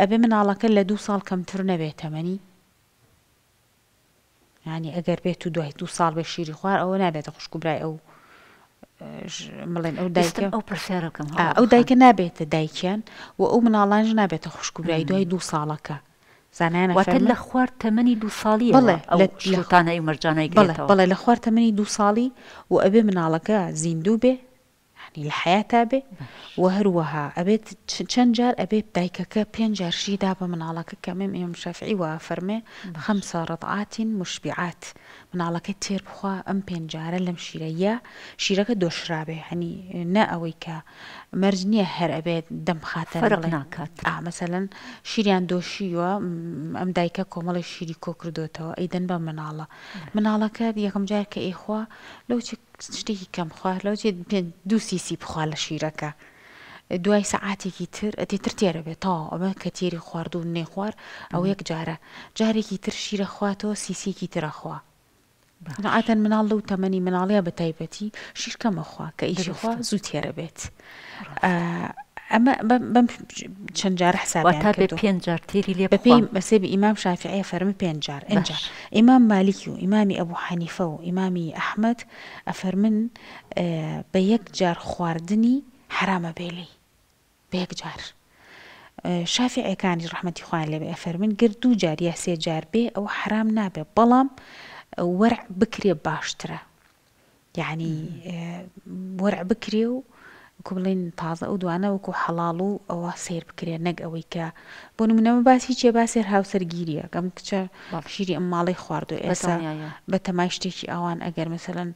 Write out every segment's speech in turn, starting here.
ئەبێ مناڵەکە لە دوو ساڵ کەمتر نەبێت تەمەنی ینی ئەگەر بێت و دوای دو ساڵ بە شیری خوار ئەوە نابێتە خوشکبرای ئەو مڵێن ئەو دایکە ئەو پرسیارەکەم ئەو دایکە نابێتە دایکیان و ئەو مناڵانج نابێتە خوشکبرای دوای دوو ساڵەکە زانانەواتە لە خوار تەمەنی دو ساڵی بڵێ لە خوار تەمەنی دو ساڵی و ئەبێ مناڵەکە زیندوو بێ يعني الحياة تابع وهروها أبيت چنجار أبيت كابين جار شي دابا من على كمم إمام شافعي وفرمي خمس رضعات مشبعات من على كتير بخوا أم بينجار لم شيريا شيرك دوش رابي يعني ناويك مرجنية هر أبيت دم خاتر فرقناك آه مثلا شيريان دوشي و أم دايكا كومالي شيري كوكردوتو أيضا من على كاد يكم جار كإخوة لو تك شتێکی کەم خوار لەو دوو سیسی بخوا لە شیرەکە. دوای سعاتێکی تر ئەتێتر تێرە بێت تا ئەمە کە تێری خوارد و نێخوار ئەو یەک جارە جارێکی تر شیرە خواتەوە سیسیەکی ترەخوا. ئاتەن مناڵ لەو تەمەنی مناڵەیە بە تایبەتی شیرکەمەخوا کە ئیشخوا زوو تێرە بێت. ئەمە بەم چەند جار حسابات بێ پێنجار تێری لێ بەپی بەسێبی ئیمام شافعەیە فەرمی پێنجار ئەجا ئیمام مالیکی و ئیمامی ئەبوو حەنیفە و ئیمامی ئەحمد ئەفەرمن بە یەک جار خواردنی حرامە بێلی بە یەک جار. شافعەکانی ڕحمەتی خوان لێ ئەفەرمن گر دوو جار یا سێ جار بێ ئەو حرام نابێ بەڵام وەرع بکرێ باشترە یعنی وەرع بکرێ و وەکو بڵین تازە ئەو دوانە وەکو حەڵاڵ و ئەوە سیر بکرێ نەک ئەوەی کە بۆ نمونەوە باسی چێ باسێر هاوسەرگیریە گەم کچە شیری ئەم ماڵی خواردو ئێستا بە تەمای شتێکی ئەوان ئەگەر مثلەن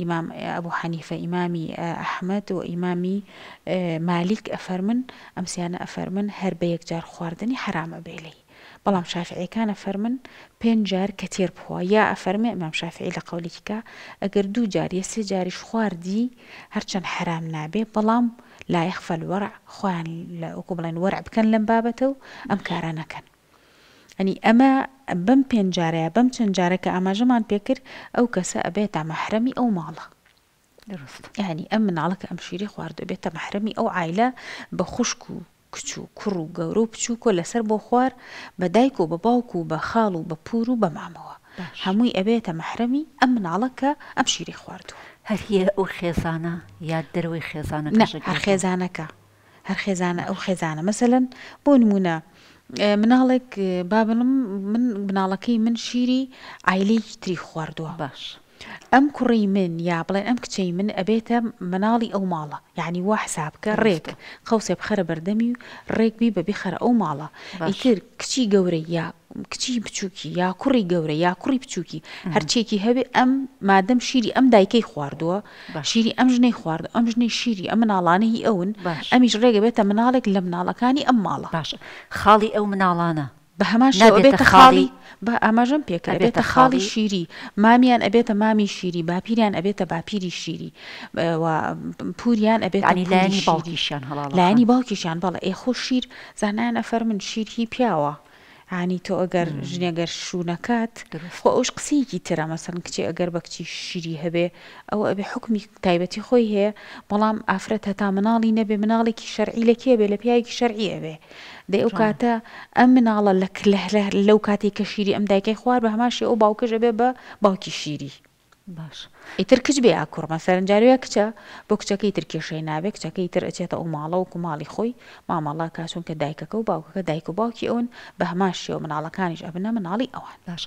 ئیمام ئەبوو حەنیفە ئیمامی ئەحمد و ئیمامی مالیک ئەفەرمن ئەمسیانە ئەفەرمن هەر بە یەکجار خواردنی حرامە بێلەی بەڵام شافعیەکانە فەرمن پێنج جار کە تێر بخوا یا ئەفەرمێ ئەمام شافعی لە قولێکیکە ئەگەر دوو جار یە سێ جاریش خواردی هەرچەند حرام نابێ بەڵام لایەخفەل وەرع خوان لە ئۆکو بڵێن وەرع بکەن لەم بابەتە و ئەم کارە نەکەن ئەنی ئەمە بم پێنجارەیە بەم چەند جارەکە ئاماژەمان پێکرد ئەو کەسە ئەبێت تا مەحرەمی ئەو ماڵە ینی ئەم مناڵەکە ئەم شیری خواردو بێتە مەحرەمی ئەو عیلە بە خوشک و کچ و کوڕ و گەورە و بچووکۆ لەسەر بۆ خوار بە دایک و بە باوک و بە خاڵ و بە پور و بە مامەوە هەمووی ئەبێتە مەحرەمی ئەم مناڵەکە ئەم شیری خواردووە هەریە ئەو خێزانە یا دەروی خێزانە خێزانەکە هەر خێزانە ئەو خێزانە مەسەن بۆ نمونە. مناڵێک بابنم من مناڵەکەی من شیری ئایلەی تری خواردووە باش ئەم کوڕی من یا بڵێن ئەم کچەی من ئەبێتە مناڵی ئەو ماڵە یعنی وا حسابکە ڕێک خەوسێ بخەرە بەردەمی و ڕێکبی بەبی خەرە ئەو ماڵە ئیتر کچی گەورە یا کچی بچووکی یا کوڕی گەورە یا کوڕی بچووکی هەرچێکی هەبێ ئەم مادەم شیری ئەم دایکەی خواردووە شیری ئەم ژنەی خوارد ئەم ژنەی شیری ئەم مناڵانەی ئەون ئەمیش ڕێگە بێتە مناڵێک لە مناڵەکانی ئەم ماڵە باشە خاڵی ئەو مناڵانە بە هەمان شێوێتە خاڵی بە ئاماژەم پێکە بێتە خاڵی شیری مامیان ئەبێتە مامی شیری باپیریان ئەبێتە باپیری شیری پوریان ئەبێت لایانی باڵکیشیان هەڵ لایانی باڵکیشیان بەڵە ئێخۆ شیر زانایان ئەفەر من شیر هی پیاوە عنی تۆ ئەگەر ژنیگەر شوونەکات خۆ ئەوش قسەیەکی ترە مەسن کچی ئەگەر بە کچی شیری هەبێ ئەو ئەبێ حکمی تایبەتی خۆی هەیە بەڵام ئافرەت هەتا مناڵی نەبێ مناڵێکی شەرعی لەکێ بێ لە پیاوێکی شەرعی ئەبێ دەی ئەو کاتە ئەم مناڵە لە لەو کاتێک کە شیری ئەم دایکی خوار بە هەماشی ئەو باوکەژە بێ بە باوکی شیری باش ئیتر کچ بێ کوڕمە سەرنجاروە کچە بۆ کچەکەی تر کێشەی نابێت کچەکەی تر ئەچێتە ئەو ماڵە و کوماڵی خۆی مامەڵا کاچون کە دایکەکە و باوکەکە دایک و باوکی ئەوون بە هەمان شێوە مناڵەکانیش ئەبنە مناڵی ئەوان باش.